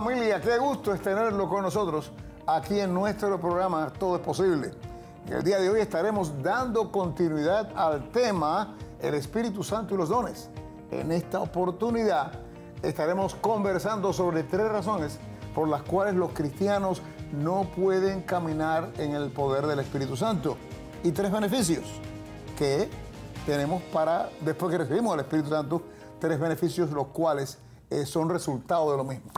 familia, qué gusto es tenerlo con nosotros aquí en nuestro programa Todo es Posible. el día de hoy estaremos dando continuidad al tema El Espíritu Santo y los dones. En esta oportunidad estaremos conversando sobre tres razones por las cuales los cristianos no pueden caminar en el poder del Espíritu Santo y tres beneficios que tenemos para, después que recibimos el Espíritu Santo, tres beneficios los cuales eh, son resultado de lo mismo.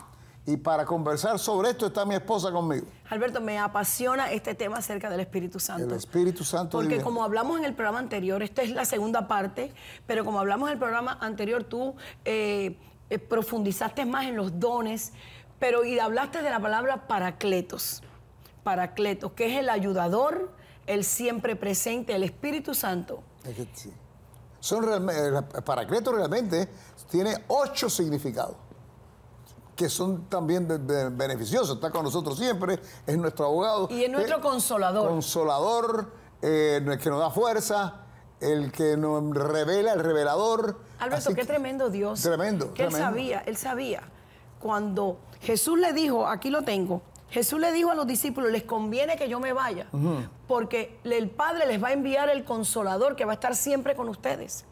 Y para conversar sobre esto está mi esposa conmigo. Alberto, me apasiona este tema acerca del Espíritu Santo. El Espíritu Santo. Porque como hablamos en el programa anterior, esta es la segunda parte, pero como hablamos en el programa anterior, tú eh, eh, profundizaste más en los dones, pero y hablaste de la palabra paracletos. Paracletos, que es el ayudador, el siempre presente, el Espíritu Santo. Sí. Son realmente, eh, realmente tiene ocho significados que son también beneficiosos. Está con nosotros siempre, es nuestro abogado. Y es nuestro eh, consolador. Consolador, el eh, que nos da fuerza, el que nos revela, el revelador. Alberto, qué tremendo Dios. Tremendo. Que él sabía, él sabía. Cuando Jesús le dijo, aquí lo tengo, Jesús le dijo a los discípulos, les conviene que yo me vaya, porque el Padre les va a enviar el consolador que va a estar siempre con ustedes.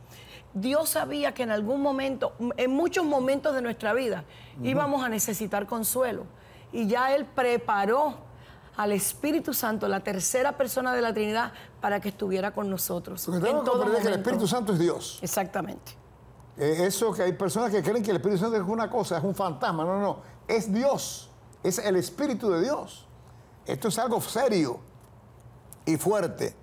Dios sabía que en algún momento, en muchos momentos de nuestra vida, íbamos a necesitar consuelo. Y ya Él preparó al Espíritu Santo, la tercera persona de la Trinidad, para que estuviera con nosotros. que el Espíritu Santo es Dios. Exactamente. Eh, eso que hay personas que creen que el Espíritu Santo es una cosa, es un fantasma. No, no, no. Es Dios. Es el Espíritu de Dios. Esto es algo serio y fuerte.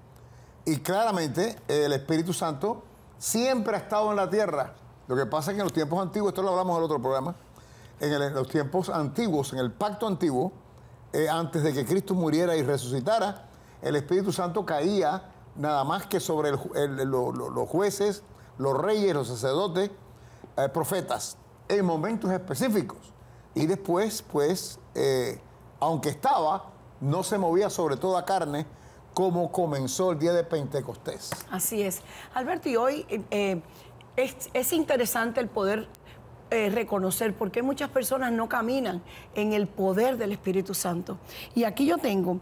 Y claramente el Espíritu Santo siempre ha estado en la tierra. Lo que pasa es que en los tiempos antiguos, esto lo hablamos en el otro programa, en, los tiempos antiguos, en el pacto antiguo, eh, antes de que Cristo muriera y resucitara, el Espíritu Santo caía nada más que sobre los jueces, los reyes, los sacerdotes, eh, profetas, en momentos específicos. Y después, pues, eh, aunque estaba, no se movía sobre toda carne, como comenzó el día de Pentecostés. Así es. Alberto, y hoy eh, eh, es, interesante el poder eh, reconocer por qué muchas personas no caminan en el poder del Espíritu Santo. Y aquí yo tengo,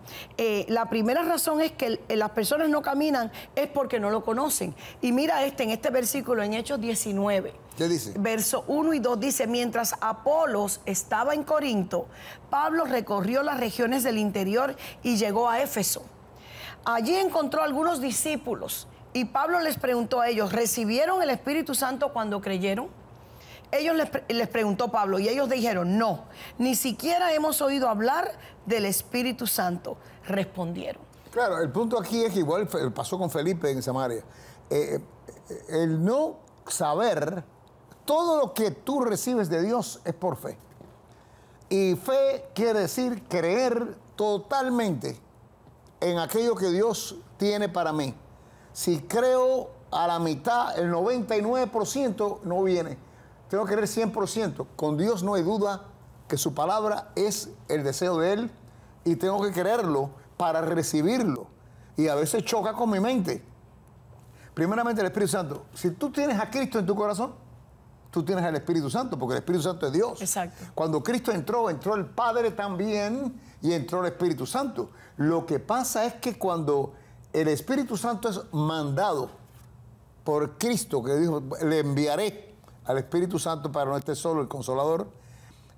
la primera razón es que las personas no caminan es porque no lo conocen. Y mira este, en este versículo, en Hechos 19. ¿Qué dice? Verso 1 y 2 dice, mientras Apolos estaba en Corinto, Pablo recorrió las regiones del interior y llegó a Éfeso. Allí encontró algunos discípulos y Pablo les preguntó a ellos, ¿recibieron el Espíritu Santo cuando creyeron? Ellos les, preguntó Pablo y ellos dijeron, no, ni siquiera hemos oído hablar del Espíritu Santo. Respondieron. Claro, el punto aquí es que igual pasó con Felipe en Samaria. Eh, eh, eh, el no saber, todo lo que tú recibes de Dios es por fe. Y fe quiere decir creer totalmente en aquello que Dios tiene para mí. Si creo a la mitad, el 99% no viene. Tengo que creer 100%. Con Dios no hay duda que su palabra es el deseo de Él y tengo que creerlo para recibirlo. Y a veces choca con mi mente. Primeramente el Espíritu Santo. Si tú tienes a Cristo en tu corazón, tú tienes el Espíritu Santo, porque el Espíritu Santo es Dios. Exacto. Cuando Cristo entró, entró el Padre también y entró el Espíritu Santo. Lo que pasa es que cuando el Espíritu Santo es mandado por Cristo, que dijo, le enviaré al Espíritu Santo para no estar solo el consolador,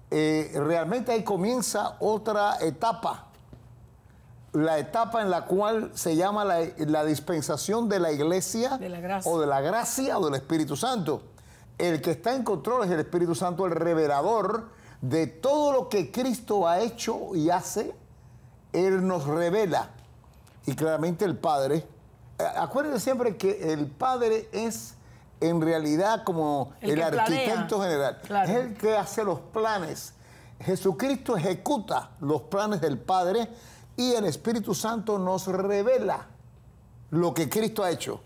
eh, realmente ahí comienza otra etapa. La etapa en la cual se llama la, dispensación de la iglesia o de la gracia o del Espíritu Santo el que está en control es el Espíritu Santo, el revelador de todo lo que Cristo ha hecho y hace. Él nos revela. Y claramente el Padre. Eh, acuérdense siempre que el Padre es en realidad como el, arquitecto general. Es el que hace los planes. Jesucristo ejecuta los planes del Padre y el Espíritu Santo nos revela lo que Cristo ha hecho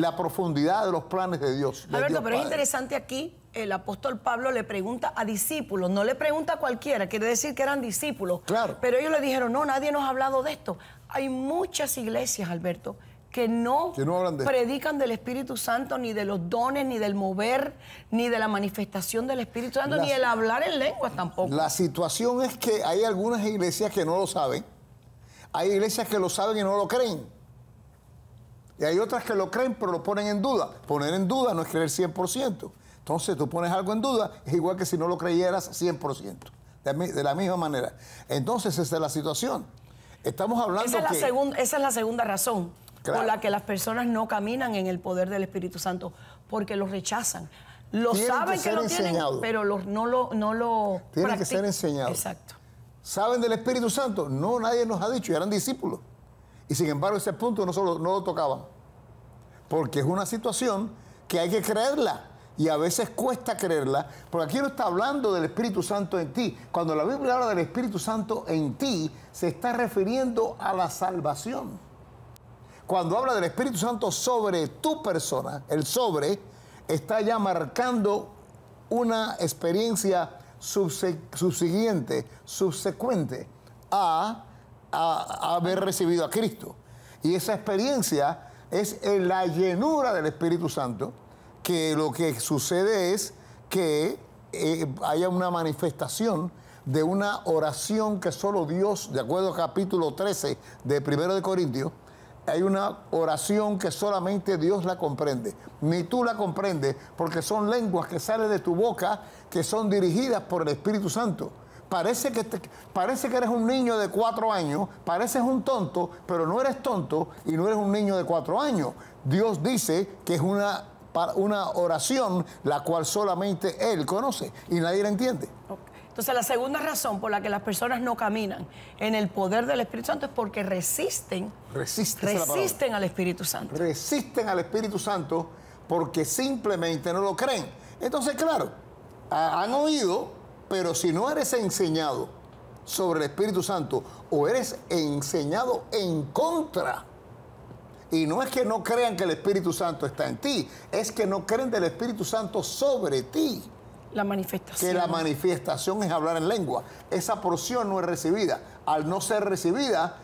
la profundidad de los planes de Dios. Alberto, pero es interesante aquí, el apóstol Pablo le pregunta a discípulos, no le pregunta a cualquiera, quiere decir que eran discípulos. Claro. Pero ellos le dijeron, no, nadie nos ha hablado de esto. Hay muchas iglesias, Alberto, que no, predican del Espíritu Santo, ni de los dones, ni del mover, ni de la manifestación del Espíritu Santo, ni el hablar en lenguas tampoco. La situación es que hay algunas iglesias que no lo saben, hay iglesias que lo saben y no lo creen. Y hay otras que lo creen, pero lo ponen en duda. Poner en duda no es creer 100%. Entonces tú pones algo en duda, es igual que si no lo creyeras 100%. De, la misma manera. Entonces esa es la situación. Estamos hablando de es la esa es la segunda razón por la que las personas no caminan en el poder del Espíritu Santo, porque lo rechazan. Lo saben que, lo tienen, pero no lo, no lo Tienen que ser enseñado Exacto. ¿Saben del Espíritu Santo? No, nadie nos ha dicho, y eran discípulos. Y sin embargo, ese punto no, solo, no lo tocaba. Porque es una situación que hay que creerla. Y a veces cuesta creerla, porque aquí no está hablando del Espíritu Santo en ti. Cuando la Biblia habla del Espíritu Santo en ti, se está refiriendo a la salvación. Cuando habla del Espíritu Santo sobre tu persona, el sobre, está ya marcando una experiencia subsiguiente, subsecuente a haber recibido a Cristo. Y esa experiencia es en la llenura del Espíritu Santo, que lo que sucede es que eh, haya una manifestación de una oración que solo Dios, de acuerdo a capítulo 13 de 1 de Corintios, hay una oración que solamente Dios la comprende, ni tú la comprendes, porque son lenguas que salen de tu boca que son dirigidas por el Espíritu Santo. Parece que, parece que eres un niño de cuatro años, pareces un tonto, pero no eres tonto y no eres un niño de cuatro años. Dios dice que es una, una oración la cual solamente Él conoce y nadie la entiende. Entonces la segunda razón por la que las personas no caminan en el poder del Espíritu Santo es porque resisten, resisten al Espíritu Santo. Resisten al Espíritu Santo porque simplemente no lo creen. Entonces, claro, han oído pero si no eres enseñado sobre el Espíritu Santo o eres enseñado en contra, y no es que no crean que el Espíritu Santo está en ti, es que no creen del Espíritu Santo sobre ti. La manifestación. Que la manifestación es hablar en lengua. Esa porción no es recibida. Al no ser recibida,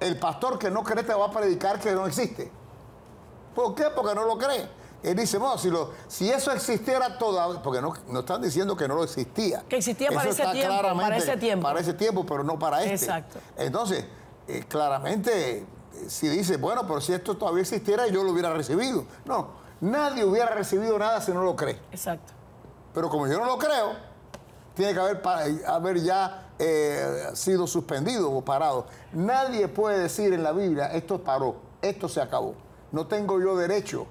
el pastor que no cree te va a predicar que no existe. ¿Por qué? Porque no lo cree. Él dice, bueno, si, eso existiera todavía, porque no, están diciendo que no lo existía. Que existía para ese, tiempo, para ese tiempo. Para ese tiempo, pero no para este. Exacto. Entonces, eh, claramente, eh, si dice, bueno, pero si esto todavía existiera, yo lo hubiera recibido. No, nadie hubiera recibido nada si no lo cree. Exacto. Pero como yo no lo creo, tiene que haber, ya eh, sido suspendido o parado. Nadie puede decir en la Biblia, esto paró, esto se acabó. No tengo yo derecho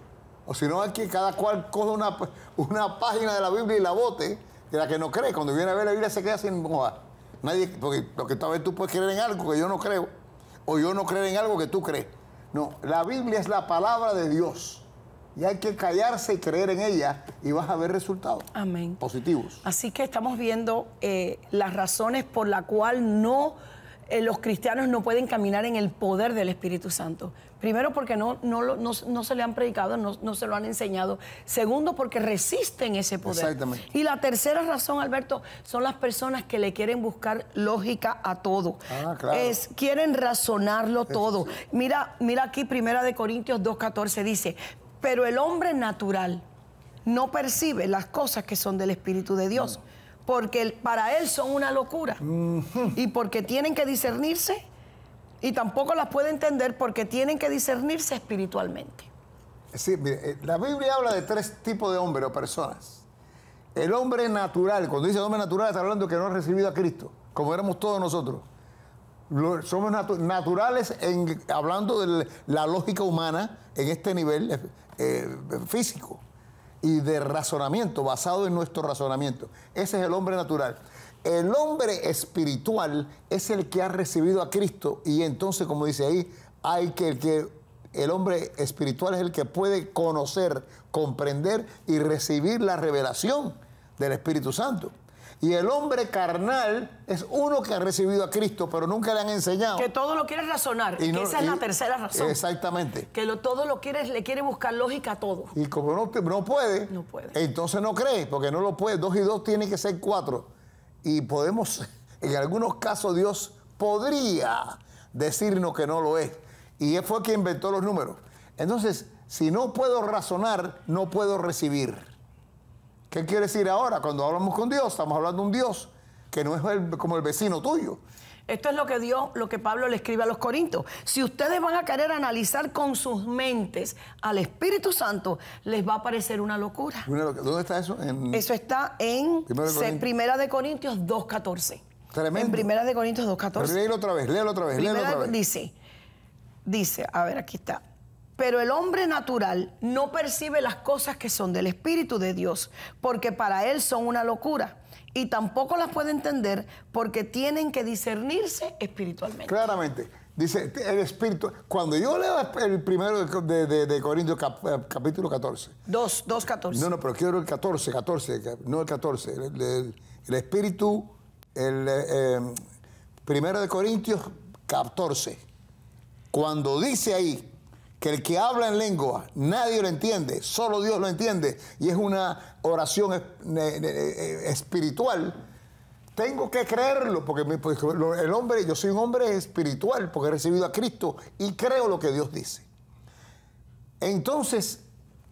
o si no, que cada cual coge una, una página de la Biblia y la bote, de la que no cree. Cuando viene a ver la Biblia se queda sin moja. Nadie, porque, tal vez tú puedes creer en algo que yo no creo, o yo no creo en algo que tú crees. No, la Biblia es la palabra de Dios. Y hay que callarse y creer en ella y vas a ver resultados positivos. Así que estamos viendo eh, las razones por las cuales no eh, los cristianos no pueden caminar en el poder del Espíritu Santo. Primero porque no, no, se le han predicado, no, se lo han enseñado. Segundo porque resisten ese poder. Y la tercera razón, Alberto, son las personas que le quieren buscar lógica a todo. Ah, claro. es, quieren razonarlo todo. Mira, mira aquí, Primera de Corintios 2.14 dice, pero el hombre natural no percibe las cosas que son del Espíritu de Dios porque para él son una locura y porque tienen que discernirse y tampoco las puede entender porque tienen que discernirse espiritualmente. Eh, la Biblia habla de tres tipos de hombres o personas. El hombre natural, cuando dice hombre natural, está hablando que no ha recibido a Cristo, como éramos todos nosotros. somos naturales hablando de la lógica humana en este nivel eh, físico y de razonamiento, basado en nuestro razonamiento. Ese es el hombre natural. El hombre espiritual es el que ha recibido a Cristo y entonces, como dice ahí, hay que el que el hombre espiritual es el que puede conocer, comprender y recibir la revelación del Espíritu Santo. Y el hombre carnal es uno que ha recibido a Cristo, pero nunca le han enseñado. Que todo lo quiere razonar. esa es la tercera razón. Exactamente. Que todo lo quiere, le quiere buscar lógica a todo. Y como no, puede, entonces no cree, porque no lo puede. Dos y dos tiene que ser cuatro. Y podemos, en algunos casos, Dios podría decirnos que no lo es. Y él fue quien inventó los números. Entonces, si no puedo razonar, no puedo recibir. ¿Qué quiere decir ahora? Cuando hablamos con Dios, estamos hablando de un Dios que no es como el vecino tuyo. Esto es lo que Dios, lo que Pablo le escribe a los Corintios. Si ustedes van a querer analizar con sus mentes al Espíritu Santo, les va a parecer una locura. ¿Dónde está eso? Eso está en Primera de, Corintios, 2.14. Tremendo. En Primera de Corintios 2.14. Léelo otra vez, léelo otra vez, léelo otra vez. Dice, dice, a ver, aquí está. Pero el hombre natural no percibe las cosas que son del Espíritu de Dios, porque para él son una locura. Y tampoco las puede entender porque tienen que discernirse espiritualmente. Claramente. Dice el Espíritu. Cuando yo leo el primero de, Corintios, eh, capítulo 14. 2, 14. No, no, pero quiero el 14, 14, no el 14. El, Espíritu, el eh, em, primero de Corintios 14. Cuando dice ahí que el que habla en lengua, nadie lo entiende, solo Dios lo entiende, y es una oración eh, espiritual, tengo que creerlo, porque pues, el hombre, yo soy un hombre espiritual, porque he recibido a Cristo y creo lo que Dios dice. Entonces,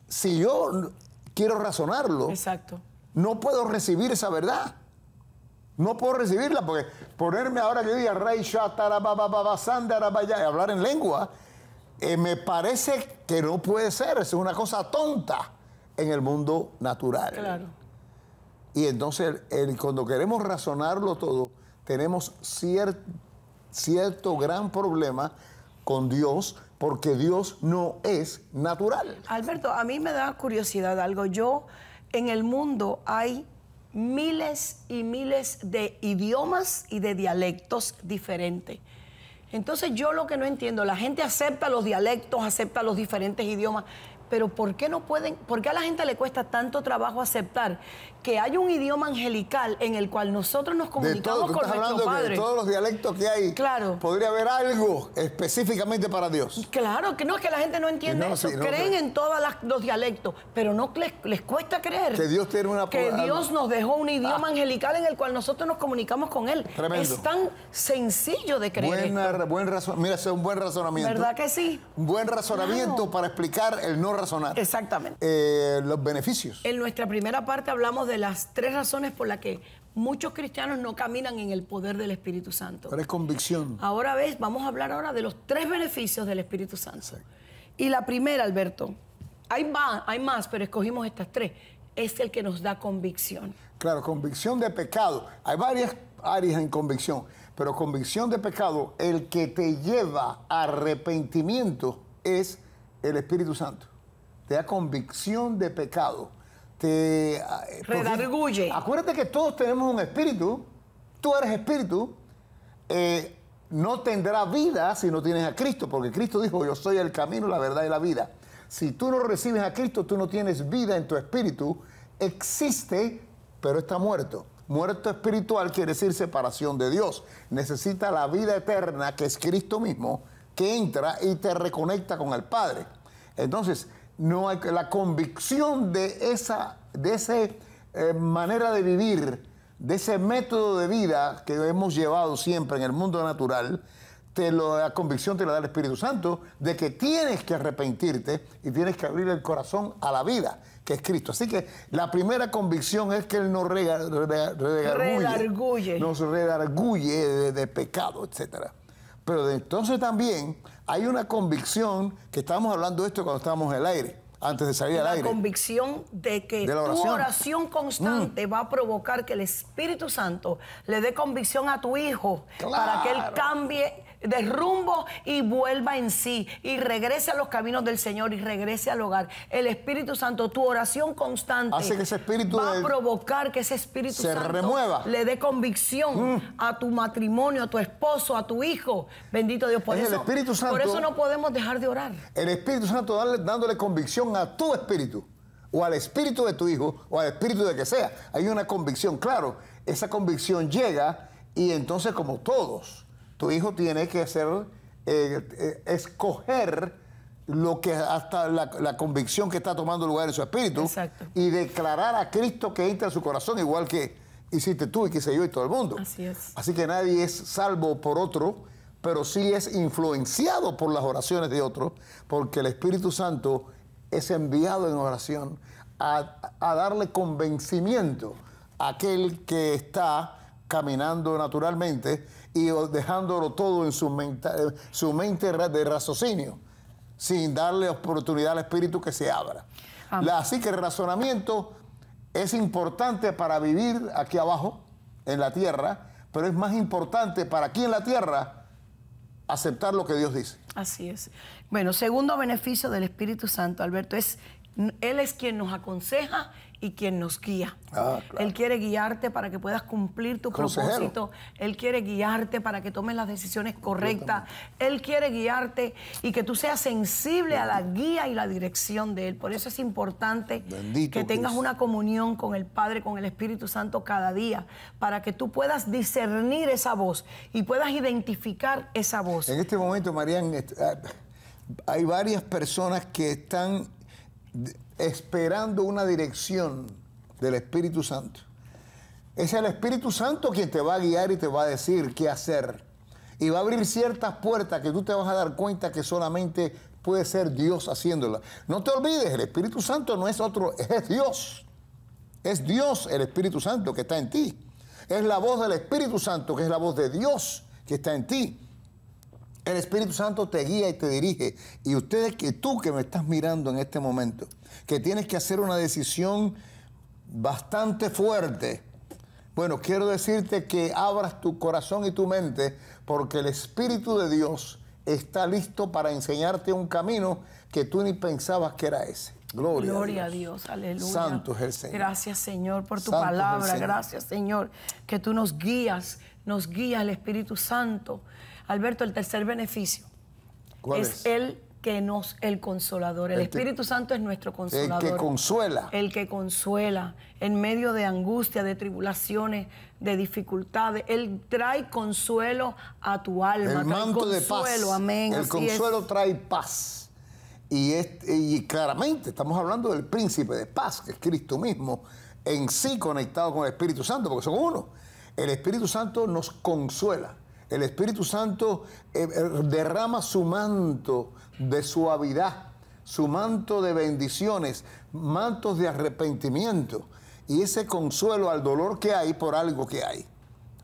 si yo quiero razonarlo, Exacto. no puedo recibir esa verdad. No puedo recibirla porque ponerme ahora que diga rey, y hablar en lengua, eh, me parece que no puede ser, es una cosa tonta en el mundo natural. Claro. Y entonces, cuando queremos razonarlo todo, tenemos cierto gran problema con Dios, porque Dios no es natural. Alberto, a mí me da curiosidad algo. Yo, en el mundo hay miles y miles de idiomas y de dialectos diferentes. Entonces yo lo que no entiendo, la gente acepta los dialectos, acepta los diferentes idiomas, pero ¿por qué no pueden, por qué a la gente le cuesta tanto trabajo aceptar que hay un idioma angelical en el cual nosotros nos comunicamos con de todos los dialectos que hay, claro. podría haber algo específicamente para Dios. Claro, que no es que la gente no entiende Creen en todos los dialectos, pero no les, cuesta creer que Dios que Dios nos dejó un idioma ah. angelical en el cual nosotros nos comunicamos con él. Es tan sencillo de creer. mira, es un buen razonamiento. ¿Verdad que sí? buen razonamiento para explicar el no razonar. Exactamente. Eh, los beneficios. En nuestra primera parte hablamos de las tres razones por las que muchos cristianos no caminan en el poder del Espíritu Santo. Pero es convicción. Ahora ves, vamos a hablar ahora de los tres beneficios del Espíritu Santo. Y la primera, Alberto, hay hay más, pero escogimos estas tres. Es el que nos da convicción. Claro, convicción de pecado. Hay varias áreas en convicción, pero convicción de pecado, el que te lleva a arrepentimiento es el Espíritu Santo te da convicción de pecado, te... Ah, eh, pues Redarguye. Acuérdate que todos tenemos un espíritu, tú eres espíritu, eh, no tendrá vida si no tienes a Cristo, porque Cristo dijo, yo soy el camino, la verdad y la vida. Si tú no recibes a Cristo, tú no tienes vida en tu espíritu, existe, pero está muerto. Muerto espiritual quiere decir separación de Dios. Necesita la vida eterna, que es Cristo mismo, que entra y te reconecta con el Padre. Entonces, no la convicción de esa de eh, manera de vivir, de ese método de vida que hemos llevado siempre en el mundo natural, te la convicción te la da el Espíritu Santo de que tienes que arrepentirte y tienes que abrir el corazón a la vida que es Cristo. Así que la primera convicción es que Él nos redarguye, de, de pecado, etcétera. Pero entonces también hay una convicción que estábamos hablando de esto cuando estábamos en el aire, antes de salir al aire. La convicción de que oración. tu oración mm. constante va a provocar que el Espíritu Santo le dé convicción a tu hijo para que él cambie de y vuelva en sí y regrese a los caminos del Señor y regrese al hogar. El Espíritu Santo, tu oración constante Hace que ese espíritu va a provocar que ese Espíritu se remueva. le dé convicción mm. a tu matrimonio, a tu esposo, a tu hijo. Bendito Dios, por, el eso, por eso no podemos dejar de orar. El Espíritu Santo dándole convicción a tu espíritu o al espíritu de tu hijo o al espíritu de que sea. Hay una convicción, claro, esa convicción llega y entonces como todos, tu hijo tiene que hacer eh, eh, escoger lo que hasta la, convicción que está tomando lugar en su espíritu y declarar a Cristo que entra en su corazón, igual que hiciste tú y que hice yo y todo el mundo. Así es. Así que nadie es salvo por otro, pero sí es influenciado por las oraciones de otros, porque el Espíritu Santo es enviado en oración a, a darle convencimiento a aquel que está caminando naturalmente y dejándolo todo en su, mente, su mente de raciocinio, sin darle oportunidad al espíritu que se abra. así que el razonamiento es importante para vivir aquí abajo, en la tierra, pero es más importante para aquí en la tierra aceptar lo que Dios dice. Así es. Bueno, segundo beneficio del Espíritu Santo, Alberto, es él es quien nos aconseja y quien nos guía. Ah, Él quiere guiarte para que puedas cumplir tu propósito. Él quiere guiarte para que tomes las decisiones correctas. Él quiere guiarte y que tú seas sensible a la guía y la dirección de Él. Por eso es importante que tengas una comunión con el Padre, con el Espíritu Santo cada día, para que tú puedas discernir esa voz y puedas identificar esa voz. En este momento, María, ah, hay varias personas que están esperando una dirección del Espíritu Santo. Es el Espíritu Santo quien te va a guiar y te va a decir qué hacer. Y va a abrir ciertas puertas que tú te vas a dar cuenta que solamente puede ser Dios haciéndolas. No te olvides, el Espíritu Santo no es otro, es Dios. Es Dios el Espíritu Santo que está en ti. Es la voz del Espíritu Santo, que es la voz de Dios que está en ti. El Espíritu Santo te guía y te dirige. Y ustedes que tú que me estás mirando en este momento, que tienes que hacer una decisión bastante fuerte. Bueno, quiero decirte que abras tu corazón y tu mente porque el Espíritu de Dios está listo para enseñarte un camino que tú ni pensabas que era ese. Gloria, a, Dios. aleluya. Santo es el Señor. Gracias Señor por tu palabra, gracias Señor, que tú nos guías, nos guía el Espíritu Santo. Alberto, el tercer beneficio es, el que nos, el consolador. El, Espíritu Santo es nuestro consolador. El que consuela. El que consuela en medio de angustia, de tribulaciones, de dificultades. Él trae consuelo a tu alma. El manto consuelo, de Amén. El consuelo trae paz. Y, y claramente estamos hablando del príncipe de paz, que es Cristo mismo, en sí conectado con el Espíritu Santo, porque son uno. El Espíritu Santo nos consuela. El Espíritu Santo eh, eh, derrama su manto de suavidad, su manto de bendiciones, mantos de arrepentimiento y ese consuelo al dolor que hay por algo que hay.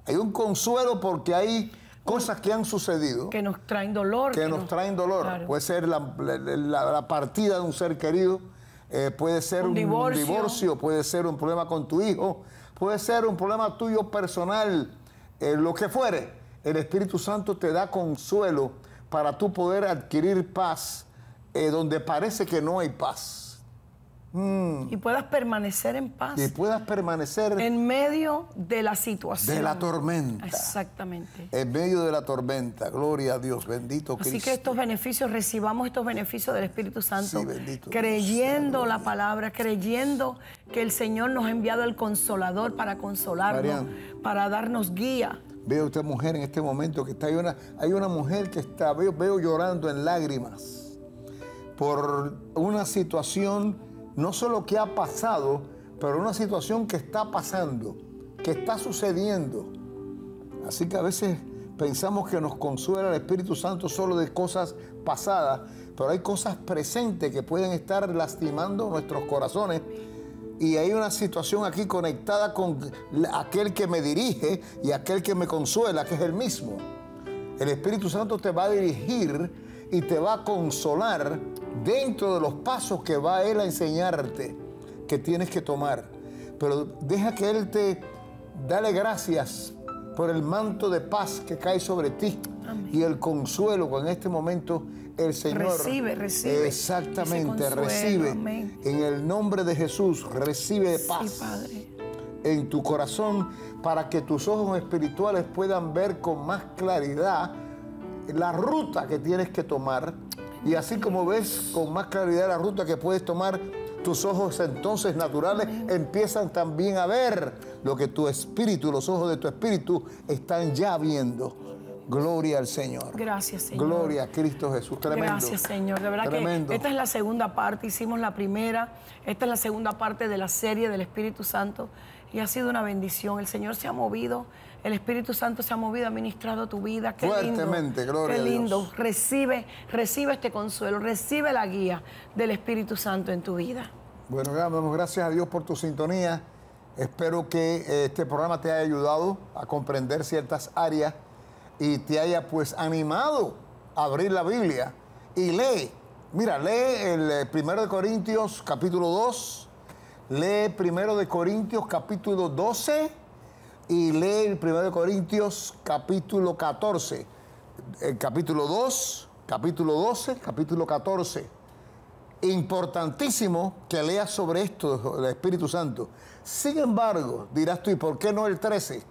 Hay un consuelo porque hay cosas que han sucedido. Que nos traen dolor. Que, nos, traen dolor. Puede ser la, partida de un ser querido, eh, puede ser un, divorcio. puede ser un problema con tu hijo, puede ser un problema tuyo personal, lo que fuere el Espíritu Santo te da consuelo para tú poder adquirir paz eh, donde parece que no hay paz. Mm. Y puedas permanecer en paz. Y puedas permanecer en medio de la situación. De la tormenta. Exactamente. En medio de la tormenta. Gloria a Dios. Bendito Cristo. Así que estos beneficios, recibamos estos beneficios del Espíritu Santo. Sí, bendito creyendo la palabra, creyendo que el Señor nos ha enviado el consolador para consolarnos, para darnos guía Veo a esta mujer en este momento que está, hay una, hay una mujer que está, veo, veo llorando en lágrimas por una situación, no solo que ha pasado, pero una situación que está pasando, que está sucediendo. Así que a veces pensamos que nos consuela el Espíritu Santo solo de cosas pasadas, pero hay cosas presentes que pueden estar lastimando nuestros corazones y hay una situación aquí conectada con aquel que me dirige y aquel que me consuela, que es el mismo. El Espíritu Santo te va a dirigir y te va a consolar dentro de los pasos que va Él a enseñarte que tienes que tomar. Pero deja que Él te dale gracias por el manto de paz que cae sobre ti y el consuelo con este momento el Señor recibe, recibe. Exactamente, recibe. En el nombre de Jesús, recibe paz. Padre. En tu corazón, para que tus ojos espirituales puedan ver con más claridad la ruta que tienes que tomar. Y así como ves con más claridad la ruta que puedes tomar, tus ojos entonces naturales empiezan también a ver lo que tu espíritu, los ojos de tu espíritu están ya viendo. Gloria al Señor. Gracias, Señor. Gloria a Cristo Jesús. Gracias, Señor. De verdad que esta es la segunda parte. Hicimos la primera. Esta es la segunda parte de la serie del Espíritu Santo. Y ha sido una bendición. El Señor se ha movido. El Espíritu Santo se ha movido, ha ministrado tu vida. Qué Fuertemente, lindo, gloria. Qué lindo. Recibe, recibe este consuelo. Recibe la guía del Espíritu Santo en tu vida. Bueno, damos gracias a Dios por tu sintonía. Espero que eh, este programa te haya ayudado a comprender ciertas áreas y te haya pues animado a abrir la Biblia y lee. Mira, lee el 1 eh, de Corintios capítulo 2, lee 1 de Corintios capítulo 12 y lee el primero de Corintios capítulo 14. El capítulo 2, capítulo 12, capítulo 14. Importantísimo que leas sobre esto el Espíritu Santo. Sin embargo, dirás tú, ¿y por qué no el 13?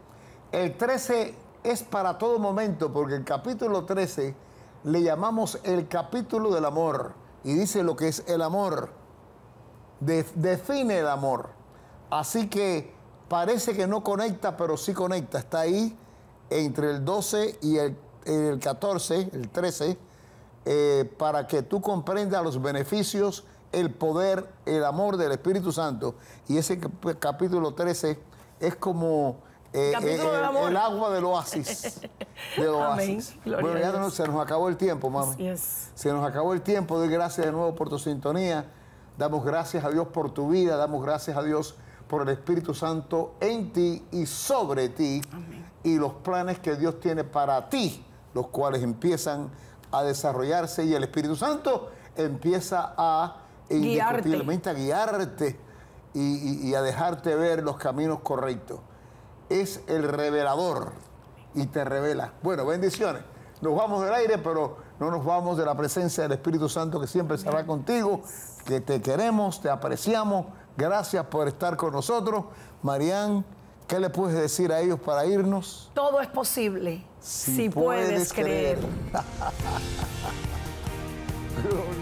El 13 es para todo momento, porque el capítulo 13 le llamamos el capítulo del amor y dice lo que es el amor. define el amor. Así que parece que no conecta, pero sí conecta. Está ahí entre el 12 y el, 14, el 13, eh, para que tú comprendas los beneficios el poder, el amor del Espíritu Santo. Y ese pues, capítulo 13 es como eh, eh, el, agua del oasis. se nos acabó el tiempo, mami. Se nos acabó el tiempo. Doy gracias de nuevo por tu sintonía. Damos gracias a Dios por tu vida. Damos gracias a Dios por el Espíritu Santo en ti y sobre ti. Y los planes que Dios tiene para ti, los cuales empiezan a desarrollarse y el Espíritu Santo empieza a y indiscutiblemente a guiarte y, a dejarte ver los caminos correctos. Es el revelador y te revela. Bueno, bendiciones. Nos vamos del aire, pero no nos vamos de la presencia del Espíritu Santo que siempre estará contigo, que te queremos, te apreciamos. Gracias por estar con nosotros. Marían, ¿qué le puedes decir a ellos para irnos? Todo es posible si, puedes, creer.